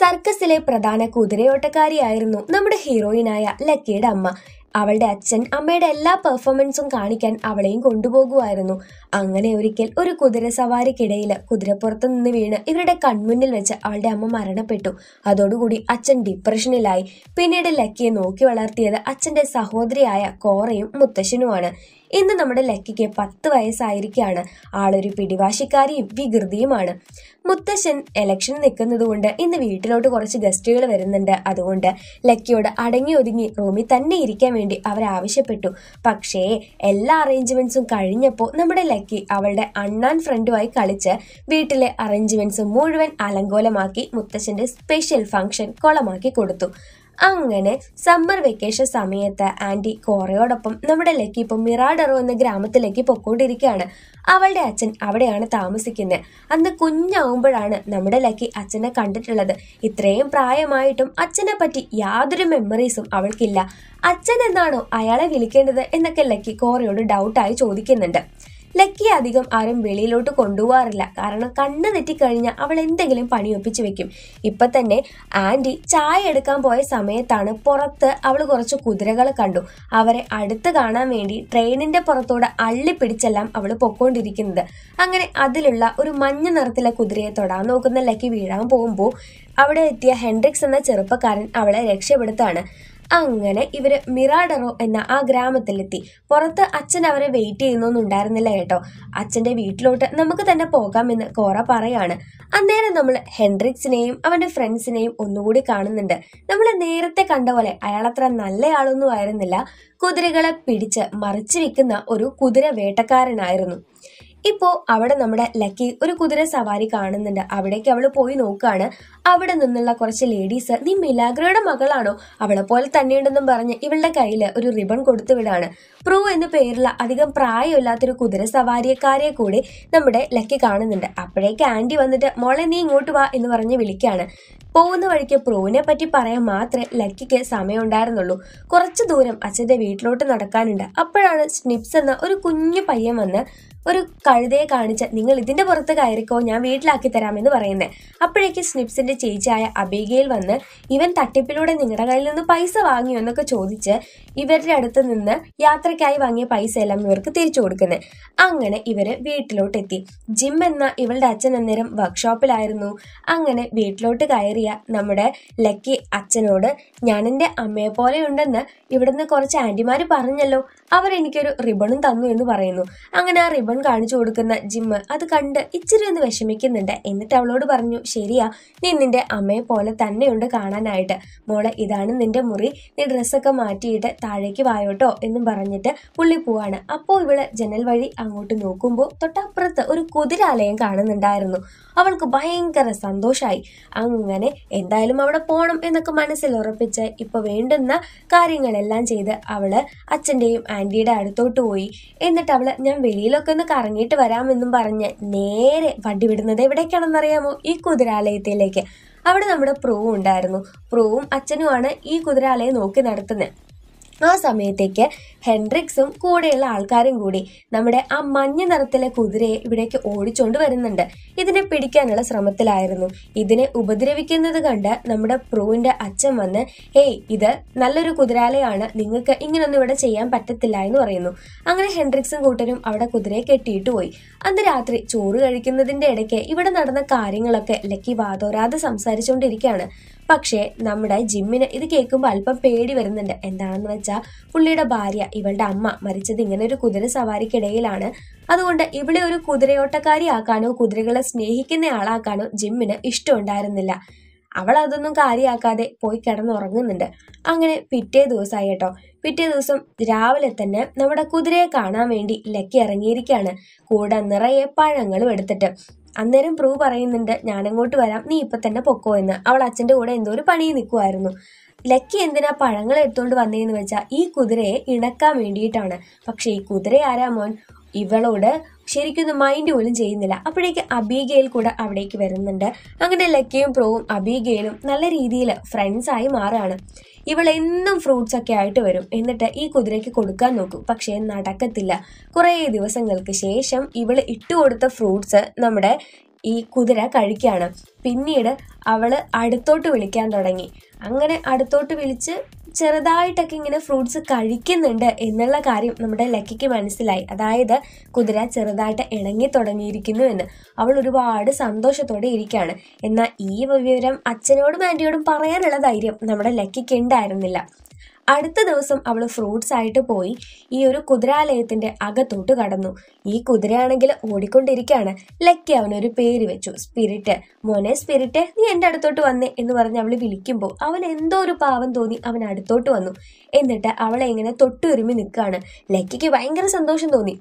സർക്കസിലെ പ്രധാന കുതിരയോട്ടക്കാരിയായിരുന്നു നമ്മുടെ ഹീറോയിനായ ലക്കിയുടെ അമ്മ അവളുടെ അച്ഛൻ അമ്മയുടെ എല്ലാ പെർഫോമൻസും കാണിക്കാൻ അവളെയും കൊണ്ടുപോകുമായിരുന്നു അങ്ങനെ ഒരിക്കൽ ഒരു കുതിര സവാരിക്കിടയിൽ കുതിരപ്പുറത്ത് നിന്ന് വീണ് ഇവരുടെ കൺമുന്നിൽ വെച്ച് അവളുടെ അമ്മ മരണപ്പെട്ടു അതോടുകൂടി അച്ഛൻ ഡിപ്രഷനിലായി പിന്നീട് ലക്കിയെ നോക്കി വളർത്തിയത് അച്ഛന്റെ സഹോദരിയായ കോറയും മുത്തശ്ശനുമാണ് ഇന്ന് നമ്മുടെ ലക്കിക്ക് പത്ത് വയസ്സായിരിക്കാണ് ആളൊരു പിടിവാശിക്കാരിയും വികൃതിയുമാണ് മുത്തശ്ശൻ എലക്ഷൻ നിൽക്കുന്നത് കൊണ്ട് ഇന്ന് വീട്ടിലോട്ട് കുറച്ച് ഗസ്റ്റുകൾ വരുന്നുണ്ട് അതുകൊണ്ട് ലക്കിയോട് അടങ്ങി ഒതുങ്ങി റൂമിൽ തന്നെ ഇരിക്കാൻ വേണ്ടി അവർ ആവശ്യപ്പെട്ടു പക്ഷേ എല്ലാ അറേഞ്ച്മെന്റ്സും കഴിഞ്ഞപ്പോൾ നമ്മുടെ ലക്കി അവളുടെ അണ്ണാൻ ഫ്രണ്ടുമായി കളിച്ച് വീട്ടിലെ അറേഞ്ച്മെന്റ്സ് മുഴുവൻ അലങ്കോലമാക്കി മുത്തശ്ശന്റെ സ്പെഷ്യൽ ഫംഗ്ഷൻ കൊളമാക്കി കൊടുത്തു അങ്ങനെ സമ്മർ വെക്കേഷൻ സമയത്ത് ആൻറ്റി കോറയോടൊപ്പം നമ്മുടെ ലക്കി ഇപ്പം മിറാഡറോ എന്ന ഗ്രാമത്തിലേക്ക് പൊക്കോണ്ടിരിക്കുകയാണ് അവളുടെ അച്ഛൻ അവിടെയാണ് താമസിക്കുന്നത് അന്ന് കുഞ്ഞാവുമ്പോഴാണ് നമ്മുടെ ലക്കി അച്ഛനെ കണ്ടിട്ടുള്ളത് ഇത്രയും പ്രായമായിട്ടും അച്ഛനെ പറ്റി യാതൊരു മെമ്മറീസും അവൾക്കില്ല അച്ഛൻ എന്നാണോ അയാളെ വിളിക്കേണ്ടത് എന്നൊക്കെ ലക്കി കോറയോട് ഡൗട്ടായി ചോദിക്കുന്നുണ്ട് ലക്കി അധികം ആരും വെളിയിലോട്ട് കൊണ്ടുപോകാറില്ല കാരണം കണ്ണ് തെറ്റിക്കഴിഞ്ഞാൽ അവൾ എന്തെങ്കിലും പണിയൊപ്പിച്ച് വെക്കും ഇപ്പൊ തന്നെ ആന്റി ചായ എടുക്കാൻ പോയ സമയത്താണ് പുറത്ത് അവൾ കുറച്ച് കുതിരകളെ കണ്ടു അവരെ അടുത്ത് കാണാൻ വേണ്ടി ട്രെയിനിന്റെ പുറത്തോടെ അള്ളിപ്പിടിച്ചെല്ലാം അവൾ പൊക്കോണ്ടിരിക്കുന്നത് അങ്ങനെ അതിലുള്ള ഒരു മഞ്ഞ നിറത്തിലെ കുതിരയെ തൊടാൻ നോക്കുന്ന ലക്കി വീഴാൻ പോകുമ്പോൾ അവിടെ എത്തിയ ഹെൻഡ്രിക്സ് എന്ന ചെറുപ്പക്കാരൻ അവളെ രക്ഷപ്പെടുത്താണ് അങ്ങനെ ഇവർ മിറാഡറോ എന്ന ആ ഗ്രാമത്തിലെത്തി പുറത്ത് അച്ഛൻ അവരെ വെയിറ്റ് ചെയ്യുന്നൊന്നും ഉണ്ടായിരുന്നില്ല കേട്ടോ അച്ഛൻ്റെ വീട്ടിലോട്ട് നമുക്ക് തന്നെ പോകാമെന്ന് കോറ പറയാണ് അന്നേരം നമ്മൾ ഹെൻറിക്സിനെയും അവൻ്റെ ഫ്രണ്ട്സിനെയും ഒന്നുകൂടി കാണുന്നുണ്ട് നമ്മൾ നേരത്തെ കണ്ട പോലെ അയാളത്ര നല്ലയാളൊന്നും ആയിരുന്നില്ല കുതിരകളെ പിടിച്ച് മറിച്ചു വെക്കുന്ന ഒരു കുതിര വേട്ടക്കാരനായിരുന്നു ഇപ്പോൾ അവിടെ നമ്മുടെ ലക്കി ഒരു കുതിര സവാരി കാണുന്നുണ്ട് അവിടേക്ക് അവൾ പോയി നോക്കുകയാണ് അവിടെ നിന്നുള്ള കുറച്ച് ലേഡീസ് നീ മിലാഗ്രയുടെ മകളാണോ അവളെ പോലെ തന്നെയുണ്ടെന്നും പറഞ്ഞ് ഇവളുടെ കയ്യിൽ ഒരു റിബൺ കൊടുത്തു വിടാണ് പ്രൂ എന്ന പേരുള്ള അധികം പ്രായമില്ലാത്തൊരു കുതിര സവാരിയക്കാരെ കൂടി നമ്മുടെ ലക്കി കാണുന്നുണ്ട് അപ്പോഴേക്ക് ആൻറ്റി വന്നിട്ട് മോളെ നീ ഇങ്ങോട്ട് വാ എന്ന് പറഞ്ഞ് വിളിക്കുകയാണ് പോകുന്ന വഴിക്ക് പ്രൂവിനെ പറ്റി പറയാൻ മാത്രമേ ലക്കിക്ക് സമയമുണ്ടായിരുന്നുള്ളൂ കുറച്ച് ദൂരം അച്ഛൻ്റെ വീട്ടിലോട്ട് നടക്കാനുണ്ട് അപ്പോഴാണ് സ്നിപ്സ് എന്ന ഒരു കുഞ്ഞു പയ്യൻ വന്ന് ഒരു കഴുതയെ കാണിച്ച നിങ്ങൾ ഇതിന്റെ പുറത്ത് കയറിക്കോ ഞാൻ വീട്ടിലാക്കി തരാമെന്ന് പറയുന്നത് അപ്പോഴേക്ക് സ്നിപ്സിന്റെ ചേച്ചിയായ അബേഗയിൽ വന്ന് ഇവൻ തട്ടിപ്പിലൂടെ നിങ്ങളുടെ കയ്യിൽ നിന്ന് പൈസ വാങ്ങിയോ എന്നൊക്കെ ചോദിച്ച് ഇവരുടെ അടുത്ത് നിന്ന് യാത്രയ്ക്കായി വാങ്ങിയ പൈസ എല്ലാം ഇവർക്ക് തിരിച്ചു കൊടുക്കുന്നത് അങ്ങനെ ഇവര് വീട്ടിലോട്ട് എത്തി ജിം എന്ന ഇവളുടെ അച്ഛൻ അന്നേരം വർക്ക്ഷോപ്പിലായിരുന്നു അങ്ങനെ വീട്ടിലോട്ട് കയറിയ നമ്മുടെ ലക്കി അച്ഛനോട് ഞാനെന്റെ അമ്മയെ പോലെ ഉണ്ടെന്ന് ഇവിടുന്ന് കുറച്ച് ആന്റിമാര് പറഞ്ഞല്ലോ അവർ എനിക്കൊരു റിബണും തന്നു എന്ന് പറയുന്നു അങ്ങനെ ആ റിബൺ ശോഭൻ കാണിച്ചു കൊടുക്കുന്ന ജിമ്മ് അത് കണ്ട് ഇച്ചിരി ഒന്ന് വിഷമിക്കുന്നുണ്ട് എന്നിട്ട് അവളോട് പറഞ്ഞു ശരിയാ നീ നിന്റെ അമ്മയെ പോലെ തന്നെയുണ്ട് കാണാനായിട്ട് മോളെ ഇതാണ് നിന്റെ മുറി നീ ഡ്രസ്സൊക്കെ മാറ്റിയിട്ട് താഴേക്ക് വായോട്ടോ എന്നും പറഞ്ഞിട്ട് പുള്ളി പോവാണ് അപ്പോൾ ഇവള് ജനൽ വഴി അങ്ങോട്ട് നോക്കുമ്പോൾ തൊട്ടപ്പുറത്ത് ഒരു കുതിരാലയം കാണുന്നുണ്ടായിരുന്നു അവൾക്ക് ഭയങ്കര സന്തോഷമായി അങ്ങനെ എന്തായാലും അവിടെ പോകണം എന്നൊക്കെ മനസ്സിൽ ഉറപ്പിച്ച് ഇപ്പൊ വേണ്ടുന്ന കാര്യങ്ങളെല്ലാം ചെയ്ത് അവള് അച്ഛന്റെയും ആന്റിയുടെ അടുത്തോട്ട് പോയി എന്നിട്ട് അവള് ഞാൻ വെളിയിലൊക്കെ ഒന്ന് കറങ്ങിയിട്ട് വരാമെന്നും പറഞ്ഞ് നേരെ വണ്ടി വിടുന്നത് എവിടേക്കാണെന്നറിയാമോ ഈ കുതിരാലയത്തിലേക്ക് അവിടെ നമ്മുടെ പ്രൂ ഉണ്ടായിരുന്നു പ്രൂവും അച്ഛനുമാണ് ഈ കുതിരാലയം നോക്കി നടത്തുന്നത് ആ സമയത്തേക്ക് ഹെൻഡ്രിക്സും കൂടെയുള്ള ആൾക്കാരും കൂടി നമ്മുടെ ആ മഞ്ഞ നിറത്തിലെ കുതിരയെ ഇവിടേക്ക് ഓടിച്ചോണ്ട് വരുന്നുണ്ട് ഇതിനെ പിടിക്കാനുള്ള ശ്രമത്തിലായിരുന്നു ഇതിനെ ഉപദ്രവിക്കുന്നത് കണ്ട് നമ്മുടെ പ്രൂവിന്റെ അച്ഛൻ വന്ന് ഏയ് ഇത് നല്ലൊരു കുതിരാലയാണ് നിങ്ങൾക്ക് ഇങ്ങനൊന്നും ഇവിടെ ചെയ്യാൻ പറ്റത്തില്ല എന്ന് പറയുന്നു അങ്ങനെ ഹെൻഡ്രിക്സും കൂട്ടരും അവിടെ കുതിരയെ കെട്ടിയിട്ട് പോയി അന്ന് രാത്രി ചോറ് കഴിക്കുന്നതിന്റെ ഇടയ്ക്ക് ഇവിടെ നടന്ന കാര്യങ്ങളൊക്കെ ലക്കി വാതോരാതെ സംസാരിച്ചുകൊണ്ടിരിക്കുകയാണ് പക്ഷേ നമ്മുടെ ജിമ്മിന് ഇത് കേൾക്കുമ്പോൾ അല്പം പേടി വരുന്നുണ്ട് എന്താണെന്ന് വെച്ചാൽ പുള്ളിയുടെ ഭാര്യ ഇവളുടെ അമ്മ മരിച്ചത് ഇങ്ങനെ ഒരു കുതിര സവാരിക്കിടയിലാണ് അതുകൊണ്ട് ഇവിടെ ഒരു കുതിരയോട്ടക്കാരി ആക്കാനോ കുതിരകളെ സ്നേഹിക്കുന്ന ആളാക്കാനോ ജിമ്മിന് ഇഷ്ടമുണ്ടായിരുന്നില്ല അവൾ അതൊന്നും കാര്യമാക്കാതെ പോയി കിടന്നുറങ്ങുന്നുണ്ട് അങ്ങനെ പിറ്റേ ദിവസമായി കേട്ടോ പിറ്റേ ദിവസം രാവിലെ തന്നെ നമ്മുടെ കുതിരയെ കാണാൻ വേണ്ടി ലക്കി ഇറങ്ങിയിരിക്കുകയാണ് കൂടെ നിറയെ പഴങ്ങളും എടുത്തിട്ട് അന്നേരം പ്രൂ പറയുന്നുണ്ട് ഞാനങ്ങോട്ട് വരാം നീ ഇപ്പം തന്നെ പൊക്കോ എന്ന് അവൾ അച്ഛന്റെ കൂടെ എന്തോ ഒരു പണി നിൽക്കുമായിരുന്നു ലക്കി എന്തിനാ പഴങ്ങൾ എടുത്തുകൊണ്ട് വന്നതെന്ന് വെച്ചാൽ ഈ കുതിരയെ ഇണക്കാൻ വേണ്ടിയിട്ടാണ് പക്ഷേ ഈ കുതിര ആരാ മോൻ ഇവളോട് ശരിക്കൊന്നും മൈൻഡ് പോലും ചെയ്യുന്നില്ല അപ്പോഴേക്ക് അബീഗയിൽ കൂടെ അവിടേക്ക് വരുന്നുണ്ട് അങ്ങനെ ലക്കിയും പ്രോവും അബീഗയിലും നല്ല രീതിയിൽ ഫ്രണ്ട്സായി മാറുകയാണ് ഇവൾ എന്നും ഫ്രൂട്ട്സ് ഒക്കെ ആയിട്ട് വരും എന്നിട്ട് ഈ കുതിരയ്ക്ക് കൊടുക്കാൻ നോക്കും പക്ഷേ നടക്കത്തില്ല കുറേ ദിവസങ്ങൾക്ക് ശേഷം ഇവൾ കൊടുത്ത ഫ്രൂട്ട്സ് നമ്മുടെ ഈ കുതിര കഴിക്കുകയാണ് പിന്നീട് അവൾ അടുത്തോട്ട് വിളിക്കാൻ തുടങ്ങി അങ്ങനെ അടുത്തോട്ട് വിളിച്ച് ചെറുതായിട്ടൊക്കെ ഇങ്ങനെ ഫ്രൂട്ട്സ് കഴിക്കുന്നുണ്ട് എന്നുള്ള കാര്യം നമ്മുടെ ലക്കിക്ക് മനസ്സിലായി അതായത് കുതിര ചെറുതായിട്ട് ഇണങ്ങി തുടങ്ങിയിരിക്കുന്നു എന്ന് അവൾ ഒരുപാട് സന്തോഷത്തോടെ ഇരിക്കുകയാണ് എന്നാൽ ഈ വിവരം അച്ഛനോടും ആൻറ്റിയോടും പറയാനുള്ള ധൈര്യം നമ്മുടെ ലക്കിക്ക് ഉണ്ടായിരുന്നില്ല അടുത്ത ദിവസം അവൾ ഫ്രൂട്ട്സ് ആയിട്ട് പോയി ഈ ഒരു കുതിരാലയത്തിന്റെ അകത്തോട്ട് കടന്നു ഈ കുതിരയാണെങ്കിൽ ഓടിക്കൊണ്ടിരിക്കുകയാണ് ലക്കി അവനൊരു പേര് വെച്ചു സ്പിരിറ്റ് മോനെ സ്പിരിറ്റ് നീ എൻ്റെ അടുത്തോട്ട് വന്നേ എന്ന് പറഞ്ഞ് അവൾ വിളിക്കുമ്പോൾ അവൻ എന്തോ ഒരു പാവം തോന്നി അവൻ അടുത്തോട്ട് വന്നു എന്നിട്ട് അവളെ ഇങ്ങനെ തൊട്ടുരുമി നിൽക്കുകയാണ് ലക്കിക്ക് ഭയങ്കര സന്തോഷം തോന്നി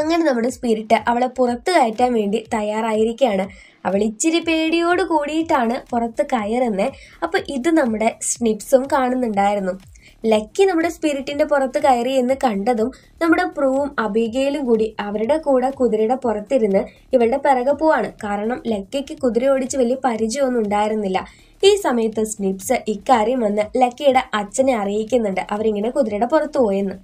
അങ്ങനെ നമ്മുടെ സ്പിരിറ്റ് അവളെ പുറത്ത് കയറ്റാൻ വേണ്ടി തയ്യാറായിരിക്കുകയാണ് അവൾ ഇച്ചിരി പേടിയോട് കൂടിയിട്ടാണ് പുറത്ത് കയറുന്നത് അപ്പോൾ ഇത് നമ്മുടെ സ്നിപ്സും കാണുന്നുണ്ടായിരുന്നു ലക്കി നമ്മുടെ സ്പിരിറ്റിന്റെ പുറത്ത് കയറി എന്ന് കണ്ടതും നമ്മുടെ പ്രൂവും അബികയിലും കൂടി അവരുടെ കൂടെ കുതിരയുടെ പുറത്തിരുന്ന് ഇവളുടെ പിറകെ പോവാണ് കാരണം ലക്കിക്ക് കുതിര ഓടിച്ച് വലിയ പരിചയമൊന്നും ഉണ്ടായിരുന്നില്ല ഈ സമയത്ത് സ്നിപ്സ് ഇക്കാര്യം വന്ന് ലക്കിയുടെ അച്ഛനെ അറിയിക്കുന്നുണ്ട് അവരിങ്ങനെ കുതിരയുടെ പുറത്ത് പോയെന്ന്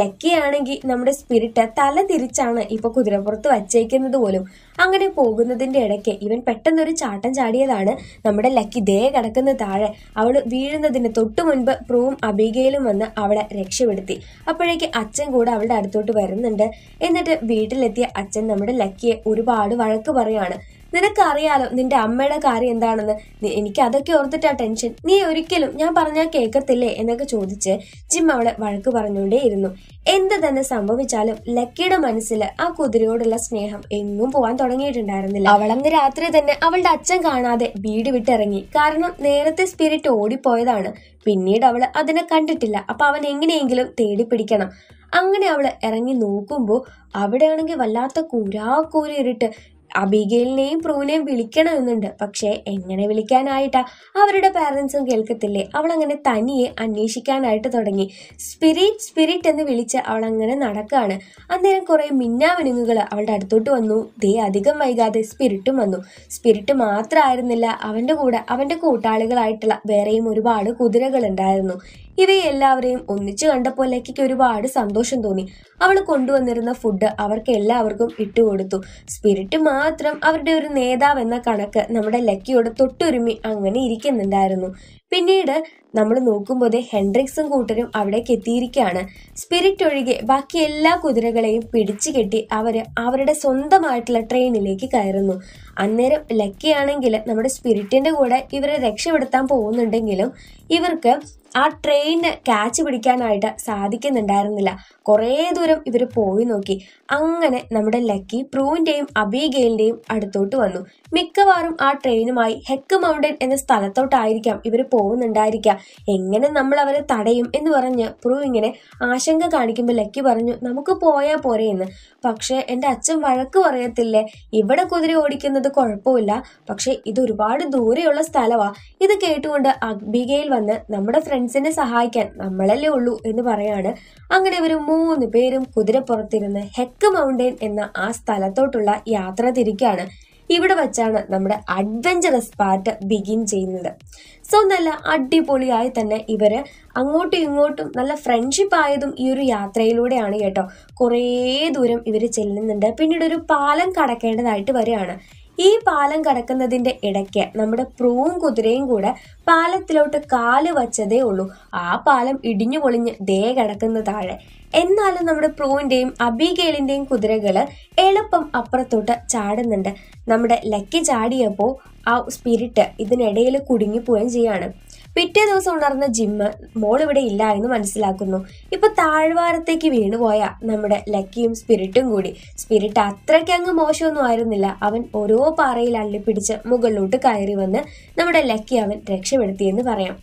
ലക്കി ആണെങ്കിൽ നമ്മുടെ സ്പിരിറ്റ് തല തിരിച്ചാണ് ഇപ്പൊ കുതിരപ്പുറത്ത് വച്ചേക്കുന്നത് പോലും അങ്ങനെ പോകുന്നതിന്റെ ഇടയ്ക്ക് ഇവൻ പെട്ടെന്നൊരു ചാട്ടം ചാടിയതാണ് നമ്മുടെ ലക്കി ദേ കിടക്കുന്ന താഴെ അവൾ വീഴുന്നതിന് തൊട്ടു മുൻപ് പ്രൂവും അബികയിലും വന്ന് അവളെ രക്ഷപ്പെടുത്തി അപ്പോഴേക്ക് അച്ഛൻ കൂടെ അവളുടെ അടുത്തോട്ട് വരുന്നുണ്ട് എന്നിട്ട് വീട്ടിലെത്തിയ അച്ഛൻ നമ്മുടെ ലക്കിയെ ഒരുപാട് വഴക്ക് പറയാണ് നിനക്കറിയാലോ നിന്റെ അമ്മയുടെ കാര്യം എന്താണെന്ന് എനിക്ക് അതൊക്കെ ഓർത്തിട്ടാ ടെൻഷൻ നീ ഒരിക്കലും ഞാൻ പറഞ്ഞാൽ കേൾക്കത്തില്ലേ എന്നൊക്കെ ചോദിച്ച് ജിം അവളെ വഴക്ക് പറഞ്ഞുകൊണ്ടേയിരുന്നു എന്ത് തന്നെ സംഭവിച്ചാലും ലക്കിയുടെ മനസ്സിൽ ആ കുതിരയോടുള്ള സ്നേഹം എങ്ങും പോവാൻ തുടങ്ങിയിട്ടുണ്ടായിരുന്നില്ല അവളങ്ങ് രാത്രി തന്നെ അവളുടെ അച്ഛൻ കാണാതെ വീട് വിട്ടിറങ്ങി കാരണം നേരത്തെ സ്പിരിറ്റ് ഓടിപ്പോയതാണ് പിന്നീട് അവൾ അതിനെ കണ്ടിട്ടില്ല അപ്പൊ അവൻ എങ്ങനെയെങ്കിലും തേടി പിടിക്കണം അങ്ങനെ അവൾ ഇറങ്ങി നോക്കുമ്പോൾ അവിടെയാണെങ്കിൽ വല്ലാത്ത കൂരാക്കൂരി ഇരുട്ട് അബിഗേലിനെയും പ്രൂനെയും വിളിക്കണമെന്നുണ്ട് പക്ഷേ എങ്ങനെ വിളിക്കാനായിട്ടാ അവരുടെ പാരൻസും കേൾക്കത്തില്ലേ അവളങ്ങനെ തനിയെ അന്വേഷിക്കാനായിട്ട് തുടങ്ങി സ്പിരിറ്റ് സ്പിരിറ്റ് എന്ന് വിളിച്ച് അവൾ അങ്ങനെ നടക്കുകയാണ് അന്നേരം കുറേ മിന്നാമിനുങ്ങുകൾ അവളുടെ അടുത്തോട്ട് വന്നു ദേ അധികം വൈകാതെ സ്പിരിറ്റും വന്നു സ്പിരിറ്റ് മാത്രമായിരുന്നില്ല അവൻ്റെ കൂടെ അവൻ്റെ കൂട്ടാളികളായിട്ടുള്ള വേറെയും ഒരുപാട് കുതിരകൾ ഉണ്ടായിരുന്നു ഇവയെ എല്ലാവരെയും ഒന്നിച്ചു കണ്ടപ്പോൾ ലക്കിക്ക് ഒരുപാട് സന്തോഷം തോന്നി അവൾ കൊണ്ടുവന്നിരുന്ന ഫുഡ് അവർക്ക് എല്ലാവർക്കും ഇട്ടുകൊടുത്തു സ്പിരിറ്റ് മാത്രം അവരുടെ ഒരു നേതാവ് എന്ന കണക്ക് നമ്മുടെ ലക്കിയോട് തൊട്ടുരുമി അങ്ങനെ ഇരിക്കുന്നുണ്ടായിരുന്നു പിന്നീട് നമ്മൾ നോക്കുമ്പോൾ ഹെൻഡ്രിക്സും കൂട്ടരും അവിടേക്ക് എത്തിയിരിക്കുകയാണ് സ്പിരിറ്റ് ഒഴികെ ബാക്കി എല്ലാ കുതിരകളെയും പിടിച്ചു കെട്ടി അവർ അവരുടെ സ്വന്തമായിട്ടുള്ള ട്രെയിനിലേക്ക് കയറുന്നു അന്നേരം ലക്കിയാണെങ്കിൽ നമ്മുടെ സ്പിരിറ്റിന്റെ കൂടെ ഇവരെ രക്ഷപ്പെടുത്താൻ പോകുന്നുണ്ടെങ്കിലും ഇവർക്ക് ആ ട്രെയിനിന് ക്യാച്ച് പിടിക്കാനായിട്ട് സാധിക്കുന്നുണ്ടായിരുന്നില്ല കുറേ ദൂരം ഇവർ പോയി നോക്കി അങ്ങനെ നമ്മുടെ ലക്കി പ്രൂവിൻ്റെയും അബിഗെയിലിൻ്റെയും അടുത്തോട്ട് വന്നു മിക്കവാറും ആ ട്രെയിനുമായി ഹെക്ക് മൗണ്ടൻ എന്ന സ്ഥലത്തോട്ടായിരിക്കാം ഇവർ പോകുന്നുണ്ടായിരിക്കാം എങ്ങനെ നമ്മൾ അവരെ തടയും എന്ന് പറഞ്ഞ് പ്രൂവ് ഇങ്ങനെ ആശങ്ക കാണിക്കുമ്പോൾ ലക്കി പറഞ്ഞു നമുക്ക് പോയാൽ പോരെ എന്ന് പക്ഷേ എൻ്റെ അച്ഛൻ വഴക്ക് പറയത്തില്ലേ ഇവിടെ കുതിര ഓടിക്കുന്നത് കുഴപ്പമില്ല പക്ഷേ ഇത് ഒരുപാട് ദൂരെയുള്ള സ്ഥലമാണ് ഇത് കേട്ടുകൊണ്ട് അഗ്ബികയിൽ വന്ന് നമ്മുടെ ഫ്രണ്ട്സിനെ സഹായിക്കാൻ നമ്മളല്ലേ ഉള്ളൂ എന്ന് പറയാണ് അങ്ങനെ ഇവർ മൂന്ന് പേരും കുതിരപ്പുറത്തിരുന്ന് ഹെക്ക് മൗണ്ടൈൻ എന്ന ആ സ്ഥലത്തോട്ടുള്ള യാത്ര തിരിക്കാണ് ഇവിടെ വച്ചാണ് നമ്മുടെ അഡ്വഞ്ചറസ് പാർട്ട് ബിഗിൻ ചെയ്യുന്നത് സോ നല്ല അടിപൊളിയായി തന്നെ ഇവര് അങ്ങോട്ടും ഇങ്ങോട്ടും നല്ല ഫ്രണ്ട്ഷിപ്പ് ആയതും ഈ ഒരു യാത്രയിലൂടെയാണ് കേട്ടോ കുറേ ദൂരം ഇവർ ചെല്ലുന്നുണ്ട് പിന്നീട് ഒരു പാലം കടക്കേണ്ടതായിട്ട് വരികയാണ് ഈ പാലം കടക്കുന്നതിന്റെ ഇടയ്ക്ക് നമ്മുടെ പ്രൂവും കുതിരയും കൂടെ പാലത്തിലോട്ട് കാല് വച്ചതേ ഉള്ളൂ ആ പാലം ഇടിഞ്ഞു പൊളിഞ്ഞ് ദേ കിടക്കുന്ന താഴെ എന്നാലും നമ്മുടെ പ്രൂവിന്റെയും അബിഗേലിന്റെയും കുതിരകള് എളുപ്പം അപ്പുറത്തോട്ട് ചാടുന്നുണ്ട് നമ്മുടെ ലക്കി ചാടിയപ്പോൾ ആ സ്പിരിറ്റ് ഇതിനിടയിൽ കുടുങ്ങിപ്പോവുകയും ചെയ്യാണ് പിറ്റേ ദിവസം ഉണർന്ന ജിമ്മ് മോൾ ഇവിടെ ഇല്ല എന്ന് മനസ്സിലാക്കുന്നു ഇപ്പൊ താഴ്വാരത്തേക്ക് വീണുപോയ നമ്മുടെ ലക്കിയും സ്പിരിറ്റും കൂടി സ്പിരിറ്റ് അത്രയ്ക്ക് അങ്ങ് മോശമൊന്നും ആയിരുന്നില്ല അവൻ ഓരോ പാറയിൽ അള്ളിപ്പിടിച്ച് മുകളിലോട്ട് കയറി വന്ന് നമ്മുടെ ലക്കി അവൻ രക്ഷപ്പെടുത്തിയെന്ന് പറയാം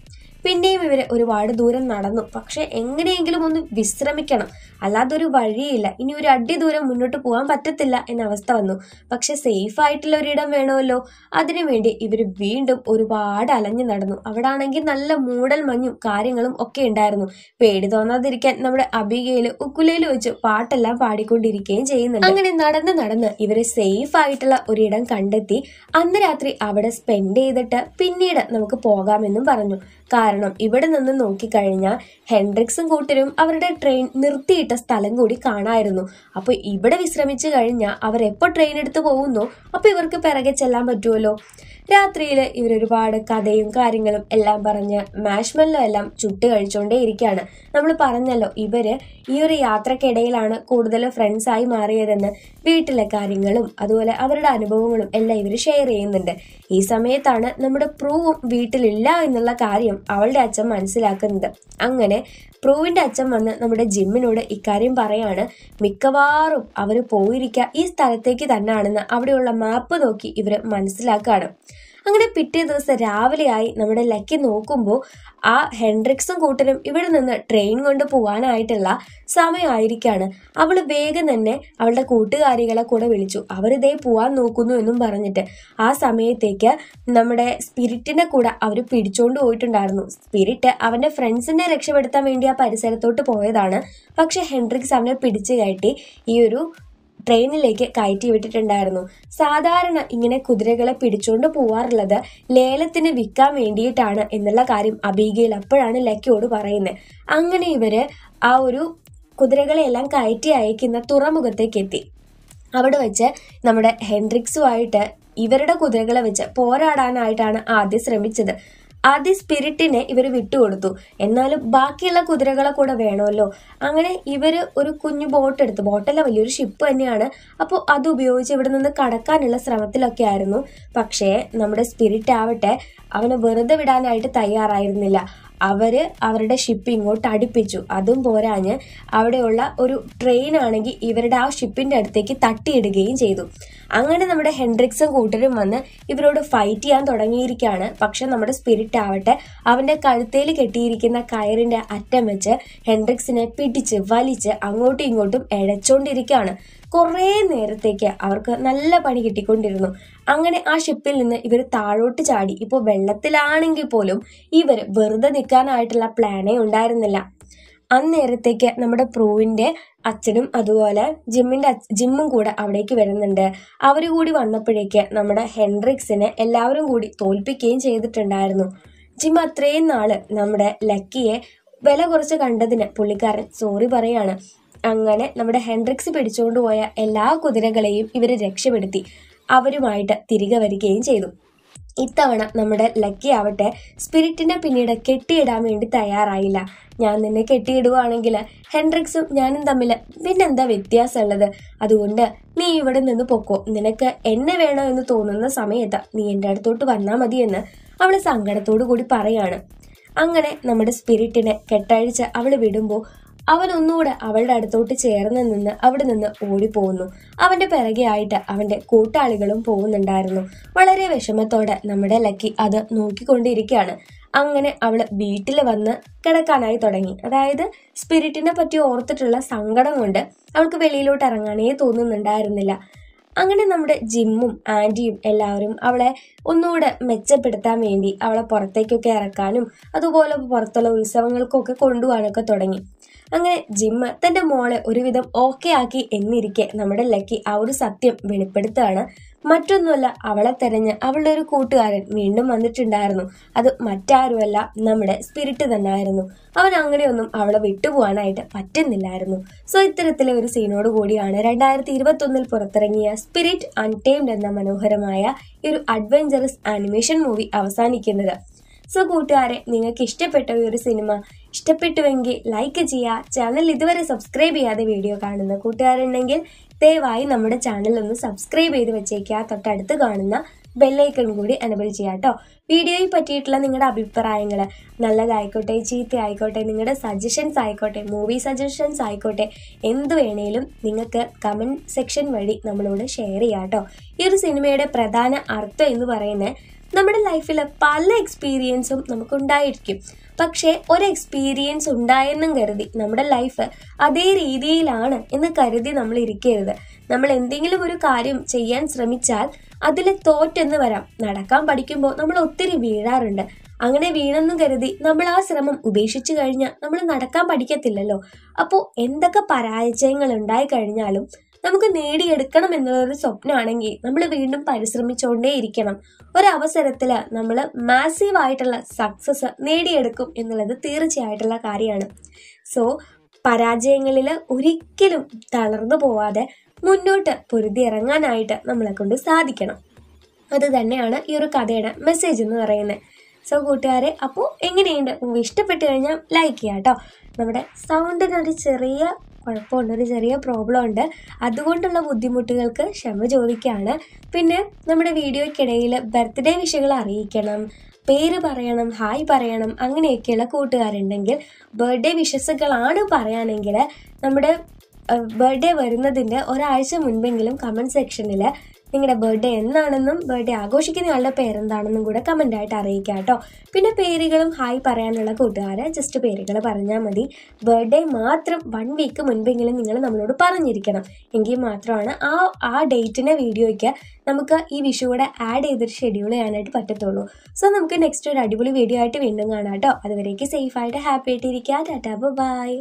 പിന്നെയും ഇവർ ഒരുപാട് ദൂരം നടന്നു പക്ഷെ എങ്ങനെയെങ്കിലും ഒന്ന് വിശ്രമിക്കണം അല്ലാതെ ഒരു വഴിയില്ല ഇനി ഒരു അടി ദൂരം മുന്നോട്ട് പോകാൻ പറ്റത്തില്ല എന്ന അവസ്ഥ വന്നു പക്ഷെ സേഫ് ആയിട്ടുള്ള ഒരിടം വേണമല്ലോ അതിനുവേണ്ടി ഇവർ വീണ്ടും ഒരുപാട് അലഞ്ഞു നടന്നു അവിടെ ആണെങ്കിൽ നല്ല മൂടൽ മഞ്ഞും കാര്യങ്ങളും ഒക്കെ ഉണ്ടായിരുന്നു പേടി തോന്നാതിരിക്കാൻ നമ്മുടെ അബികയില് ഉക്കുലയിൽ വെച്ച് പാട്ടെല്ലാം പാടിക്കൊണ്ടിരിക്കുകയും ചെയ്യുന്നുണ്ട് അങ്ങനെ നടന്ന് നടന്ന് ഇവര് സേഫ് ആയിട്ടുള്ള ഒരിടം കണ്ടെത്തി അന്ന് രാത്രി അവിടെ സ്പെൻഡ് ചെയ്തിട്ട് പിന്നീട് നമുക്ക് പോകാമെന്നും പറഞ്ഞു കാരണം ഇവിടെ നിന്ന് നോക്കിക്കഴിഞ്ഞാൽ ഹെൻഡ്രിക്സും കൂട്ടരും അവരുടെ ട്രെയിൻ നിർത്തിയിട്ട സ്ഥലം കൂടി കാണായിരുന്നു അപ്പോൾ ഇവിടെ വിശ്രമിച്ചു കഴിഞ്ഞാൽ അവരെപ്പോൾ ട്രെയിൻ എടുത്ത് പോകുന്നു അപ്പോൾ ഇവർക്ക് പിറകെ ചെല്ലാൻ പറ്റുമല്ലോ രാത്രിയിൽ ഇവരൊരുപാട് കഥയും കാര്യങ്ങളും എല്ലാം പറഞ്ഞ് മാഷ്മല്ലോ എല്ലാം ചുട്ട് കഴിച്ചുകൊണ്ടേ ഇരിക്കുകയാണ് നമ്മൾ പറഞ്ഞല്ലോ ഇവര് ഈ ഒരു യാത്രക്കിടയിലാണ് കൂടുതൽ ഫ്രണ്ട്സായി മാറിയതെന്ന് വീട്ടിലെ കാര്യങ്ങളും അതുപോലെ അവരുടെ അനുഭവങ്ങളും എല്ലാം ഇവർ ഷെയർ ചെയ്യുന്നുണ്ട് ഈ സമയത്താണ് നമ്മുടെ പ്രൂവും വീട്ടിലില്ല എന്നുള്ള കാര്യം അവളുടെ അച്ഛൻ മനസ്സിലാക്കുന്നത് അങ്ങനെ പ്രൂവിൻ്റെ അച്ഛൻ വന്ന് നമ്മുടെ ജിമ്മിനോട് ഇക്കാര്യം പറയാണ് മിക്കവാറും അവർ പോയിരിക്കുക ഈ സ്ഥലത്തേക്ക് തന്നെയാണെന്ന് അവിടെയുള്ള മാപ്പ് നോക്കി ഇവർ മനസ്സിലാക്കുകയാണ് അങ്ങനെ പിറ്റേ ദിവസം രാവിലെയായി നമ്മുടെ ലക്കി നോക്കുമ്പോൾ ആ ഹെൻഡ്രിക്സും കൂട്ടരും ഇവിടെ നിന്ന് ട്രെയിൻ കൊണ്ട് പോകാനായിട്ടുള്ള സമയമായിരിക്കാണ് അവൾ വേഗം തന്നെ അവളുടെ കൂട്ടുകാരികളെ കൂടെ വിളിച്ചു അവരിതേ പോവാൻ നോക്കുന്നു എന്നും പറഞ്ഞിട്ട് ആ സമയത്തേക്ക് നമ്മുടെ സ്പിരിറ്റിനെ കൂടെ അവർ പിടിച്ചോണ്ട് പോയിട്ടുണ്ടായിരുന്നു സ്പിരിറ്റ് അവന്റെ ഫ്രണ്ട്സിനെ രക്ഷപ്പെടുത്താൻ വേണ്ടി ആ പരിസരത്തോട്ട് പോയതാണ് പക്ഷെ ഹെൻഡ്രിക്സ് അവനെ പിടിച്ചു കയറ്റി ഈ ഒരു ട്രെയിനിലേക്ക് കയറ്റി വിട്ടിട്ടുണ്ടായിരുന്നു സാധാരണ ഇങ്ങനെ കുതിരകളെ പിടിച്ചുകൊണ്ട് പോവാറുള്ളത് ലേലത്തിന് വിൽക്കാൻ വേണ്ടിയിട്ടാണ് എന്നുള്ള കാര്യം അബീഗയിൽ അപ്പോഴാണ് ലക്കിയോട് പറയുന്നത് അങ്ങനെ ഇവര് ആ ഒരു എല്ലാം കയറ്റി അയക്കുന്ന തുറമുഖത്തേക്ക് എത്തി അവിടെ വെച്ച് നമ്മുടെ ഹെൻഡ്രിക്സുമായിട്ട് ഇവരുടെ കുതിരകളെ വെച്ച് പോരാടാനായിട്ടാണ് ആദ്യം ശ്രമിച്ചത് ആദ്യ സ്പിരിറ്റിനെ ഇവർ വിട്ടുകൊടുത്തു എന്നാലും ബാക്കിയുള്ള കുതിരകളെ കൂടെ വേണമല്ലോ അങ്ങനെ ഇവർ ഒരു കുഞ്ഞു ബോട്ട് എടുത്തു ബോട്ടല്ല വലിയൊരു ഷിപ്പ് തന്നെയാണ് അപ്പോൾ അത് ഉപയോഗിച്ച് ഇവിടെ നിന്ന് കടക്കാനുള്ള ശ്രമത്തിലൊക്കെ ആയിരുന്നു പക്ഷേ നമ്മുടെ സ്പിരിറ്റ് ആവട്ടെ അവനെ വെറുതെ വിടാനായിട്ട് തയ്യാറായിരുന്നില്ല അവർ അവരുടെ ഷിപ്പ് ഇങ്ങോട്ട് അടുപ്പിച്ചു അതും പോരാഞ്ഞ് അവിടെയുള്ള ഒരു ട്രെയിൻ ആണെങ്കിൽ ഇവരുടെ ആ ഷിപ്പിന്റെ അടുത്തേക്ക് തട്ടിയിടുകയും ചെയ്തു അങ്ങനെ നമ്മുടെ ഹെൻഡ്രിക്സും കൂട്ടരും വന്ന് ഇവരോട് ഫൈറ്റ് ചെയ്യാൻ തുടങ്ങിയിരിക്കുകയാണ് പക്ഷെ നമ്മുടെ സ്പിരിറ്റ് ആവട്ടെ അവന്റെ കഴുത്തേൽ കെട്ടിയിരിക്കുന്ന കയറിന്റെ അറ്റം വെച്ച് ഹെൻഡ്രിക്സിനെ പിടിച്ച് വലിച്ച് അങ്ങോട്ടും ഇങ്ങോട്ടും ഇഴച്ചോണ്ടിരിക്കുകയാണ് കുറേ നേരത്തേക്ക് അവർക്ക് നല്ല പണി കിട്ടിക്കൊണ്ടിരുന്നു അങ്ങനെ ആ ഷിപ്പിൽ നിന്ന് ഇവർ താഴോട്ട് ചാടി ഇപ്പോൾ വെള്ളത്തിലാണെങ്കിൽ പോലും ഇവർ വെറുതെ കൊടുക്കാനായിട്ടുള്ള പ്ലാനേ ഉണ്ടായിരുന്നില്ല അന്നേരത്തേക്ക് നമ്മുടെ പ്രൂവിൻ്റെ അച്ഛനും അതുപോലെ ജിമ്മിൻ്റെ ജിമ്മും കൂടെ അവിടേക്ക് വരുന്നുണ്ട് അവർ കൂടി വന്നപ്പോഴേക്ക് നമ്മുടെ ഹെൻറിക്സിനെ എല്ലാവരും കൂടി തോൽപ്പിക്കുകയും ചെയ്തിട്ടുണ്ടായിരുന്നു ജിം അത്രയും നാൾ നമ്മുടെ ലക്കിയെ വില കുറച്ച് കണ്ടതിന് പുള്ളിക്കാരൻ സോറി പറയാണ് അങ്ങനെ നമ്മുടെ ഹെൻറിക്സ് പിടിച്ചുകൊണ്ടുപോയ എല്ലാ കുതിരകളെയും ഇവർ രക്ഷപ്പെടുത്തി അവരുമായിട്ട് തിരികെ വരികയും ചെയ്തു ഇത്തവണ നമ്മുടെ ലക്കി ആവട്ടെ സ്പിരിറ്റിനെ പിന്നീട് കെട്ടിയിടാൻ വേണ്ടി തയ്യാറായില്ല ഞാൻ നിന്നെ കെട്ടിയിടുവാണെങ്കിൽ ഹെൻഡ്രിക്സും ഞാനും തമ്മിൽ പിന്നെന്താ വ്യത്യാസമുള്ളത് അതുകൊണ്ട് നീ ഇവിടെ നിന്ന് പൊക്കോ നിനക്ക് എന്നെ വേണോ എന്ന് തോന്നുന്ന സമയത്ത് നീ എൻ്റെ അടുത്തോട്ട് വന്നാൽ മതിയെന്ന് അവൾ സങ്കടത്തോടു കൂടി പറയാണ് അങ്ങനെ നമ്മുടെ സ്പിരിറ്റിനെ കെട്ടഴിച്ച് അവൾ വിടുമ്പോൾ അവൻ ഒന്നുകൂടെ അവളുടെ അടുത്തോട്ട് ചേർന്ന് നിന്ന് അവിടെ നിന്ന് ഓടിപ്പോകുന്നു അവന്റെ പിറകെയായിട്ട് അവന്റെ കൂട്ടാളികളും പോകുന്നുണ്ടായിരുന്നു വളരെ വിഷമത്തോടെ നമ്മുടെ ലക്കി അത് നോക്കിക്കൊണ്ടിരിക്കുകയാണ് അങ്ങനെ അവള് വീട്ടിൽ വന്ന് കിടക്കാനായി തുടങ്ങി അതായത് സ്പിരിറ്റിനെ പറ്റി ഓർത്തിട്ടുള്ള സങ്കടം കൊണ്ട് അവൾക്ക് വെളിയിലോട്ട് ഇറങ്ങാനേ തോന്നുന്നുണ്ടായിരുന്നില്ല അങ്ങനെ നമ്മുടെ ജിമ്മും ആൻറ്റിയും എല്ലാവരും അവളെ ഒന്നുകൂടെ മെച്ചപ്പെടുത്താൻ വേണ്ടി അവളെ പുറത്തേക്കൊക്കെ ഇറക്കാനും അതുപോലെ പുറത്തുള്ള ഉത്സവങ്ങൾക്കൊക്കെ കൊണ്ടുപോകാനൊക്കെ തുടങ്ങി അങ്ങനെ ജിമ്മ് തന്റെ മോളെ ഒരുവിധം ഓക്കെ ആക്കി എന്നിരിക്കെ നമ്മുടെ ലക്കി ആ ഒരു സത്യം വെളിപ്പെടുത്തുകയാണ് മറ്റൊന്നുമല്ല അവളെ തെരഞ്ഞ് അവളുടെ ഒരു കൂട്ടുകാരൻ വീണ്ടും വന്നിട്ടുണ്ടായിരുന്നു അത് മറ്റാരുമല്ല നമ്മുടെ സ്പിരിറ്റ് തന്നെയായിരുന്നു അവൻ അങ്ങനെയൊന്നും അവളെ വിട്ടുപോകാനായിട്ട് പറ്റുന്നില്ലായിരുന്നു സോ ഇത്തരത്തിലെ ഒരു സീനോട് കൂടിയാണ് രണ്ടായിരത്തി ഒന്നിൽ പുറത്തിറങ്ങിയ സ്പിരിറ്റ് അൺടൈംഡ് എന്ന മനോഹരമായ ഈ ഒരു അഡ്വഞ്ചറസ് ആനിമേഷൻ മൂവി അവസാനിക്കുന്നത് സോ കൂട്ടുകാരെ നിങ്ങൾക്ക് ഇഷ്ടപ്പെട്ട ഒരു സിനിമ ഇഷ്ടപ്പെട്ടുവെങ്കിൽ ലൈക്ക് ചെയ്യുക ചാനൽ ഇതുവരെ സബ്സ്ക്രൈബ് ചെയ്യാതെ വീഡിയോ കാണുന്ന കൂട്ടുകാരുണ്ടെങ്കിൽ ദയവായി നമ്മുടെ ചാനൽ ഒന്ന് സബ്സ്ക്രൈബ് ചെയ്ത് വെച്ചേക്കുക തൊട്ടടുത്ത് കാണുന്ന ബെല്ലൈക്കൺ കൂടി എനബിൾ ചെയ്യുക കേട്ടോ വീഡിയോയിൽ പറ്റിയിട്ടുള്ള നിങ്ങളുടെ അഭിപ്രായങ്ങൾ നല്ലതായിക്കോട്ടെ ചീത്ത ആയിക്കോട്ടെ നിങ്ങളുടെ സജഷൻസ് ആയിക്കോട്ടെ മൂവി സജഷൻസ് ആയിക്കോട്ടെ എന്ത് വേണേലും നിങ്ങൾക്ക് കമൻറ്റ് സെക്ഷൻ വഴി നമ്മളോട് ഷെയർ ചെയ്യുക കേട്ടോ ഈ ഒരു സിനിമയുടെ പ്രധാന അർത്ഥം എന്ന് പറയുന്നത് നമ്മുടെ ലൈഫിലെ പല എക്സ്പീരിയൻസും നമുക്കുണ്ടായിരിക്കും പക്ഷേ ഒരു എക്സ്പീരിയൻസ് ഉണ്ടായെന്നും കരുതി നമ്മുടെ ലൈഫ് അതേ രീതിയിലാണ് എന്ന് കരുതി നമ്മൾ ഇരിക്കരുത് നമ്മൾ എന്തെങ്കിലും ഒരു കാര്യം ചെയ്യാൻ ശ്രമിച്ചാൽ അതിൽ തോറ്റെന്ന് വരാം നടക്കാൻ പഠിക്കുമ്പോൾ നമ്മൾ ഒത്തിരി വീഴാറുണ്ട് അങ്ങനെ വീണെന്ന് കരുതി നമ്മൾ ആ ശ്രമം ഉപേക്ഷിച്ചു കഴിഞ്ഞാൽ നമ്മൾ നടക്കാൻ പഠിക്കത്തില്ലല്ലോ അപ്പോൾ എന്തൊക്കെ പരാജയങ്ങൾ ഉണ്ടായി കഴിഞ്ഞാലും നമുക്ക് നേടിയെടുക്കണം എന്നുള്ളൊരു സ്വപ്നമാണെങ്കിൽ നമ്മൾ വീണ്ടും പരിശ്രമിച്ചുകൊണ്ടേ ഇരിക്കണം ഒരവസരത്തിൽ നമ്മൾ ആയിട്ടുള്ള സക്സസ് നേടിയെടുക്കും എന്നുള്ളത് തീർച്ചയായിട്ടുള്ള കാര്യമാണ് സോ പരാജയങ്ങളിൽ ഒരിക്കലും തളർന്നു പോവാതെ മുന്നോട്ട് പൊരുതിയിറങ്ങാനായിട്ട് നമ്മളെ കൊണ്ട് സാധിക്കണം അത് തന്നെയാണ് ഈ ഒരു കഥയുടെ മെസ്സേജ് എന്ന് പറയുന്നത് സോ കൂട്ടുകാരെ അപ്പോൾ എങ്ങനെയുണ്ട് ഇഷ്ടപ്പെട്ടു കഴിഞ്ഞാൽ ലൈക്ക് ചെയ്യാം കേട്ടോ നമ്മുടെ സൗണ്ടിനൊരു ചെറിയ കുഴപ്പമുണ്ട് ഒരു ചെറിയ പ്രോബ്ലം ഉണ്ട് അതുകൊണ്ടുള്ള ബുദ്ധിമുട്ടുകൾക്ക് ക്ഷമ ചോദിക്കുകയാണ് പിന്നെ നമ്മുടെ വീഡിയോയ്ക്കിടയിൽ ബർത്ത്ഡേ വിഷയങ്ങൾ അറിയിക്കണം പേര് പറയണം ഹായ് പറയണം അങ്ങനെയൊക്കെയുള്ള കൂട്ടുകാരുണ്ടെങ്കിൽ ബർത്ത്ഡേ വിഷസുകളാണ് പറയാനെങ്കിൽ നമ്മുടെ ബർത്ത്ഡേ വരുന്നതിൻ്റെ ഒരാഴ്ച മുൻപെങ്കിലും കമൻറ്റ് സെക്ഷനിൽ നിങ്ങളുടെ ബർത്ത്ഡേ എന്നാണെന്നും ബർത്ത്ഡേ ആഘോഷിക്കുന്ന ആളുടെ പേരെന്താണെന്നും കൂടെ കമൻ്റായിട്ട് അറിയിക്കുക കേട്ടോ പിന്നെ പേരുകളും ഹായ് പറയാനുള്ള കൂട്ടുകാരെ ജസ്റ്റ് പേരുകൾ പറഞ്ഞാൽ മതി ബർത്ത്ഡേ മാത്രം വൺ വീക്ക് മുൻപെങ്കിലും നിങ്ങൾ നമ്മളോട് പറഞ്ഞിരിക്കണം എങ്കിൽ മാത്രമാണ് ആ ആ ഡേറ്റിനെ വീഡിയോയ്ക്ക് നമുക്ക് ഈ വിഷുവിടെ ആഡ് ചെയ്തിട്ട് ഷെഡ്യൂൾ ചെയ്യാനായിട്ട് പറ്റത്തുള്ളൂ സോ നമുക്ക് നെക്സ്റ്റ് ഒരു അടിപൊളി വീഡിയോ ആയിട്ട് വീണ്ടും കാണാം കേട്ടോ അതുവരേക്ക് സേഫായിട്ട് ഹാപ്പി ആയിട്ടിരിക്കുക ടാറ്റാ ബൈ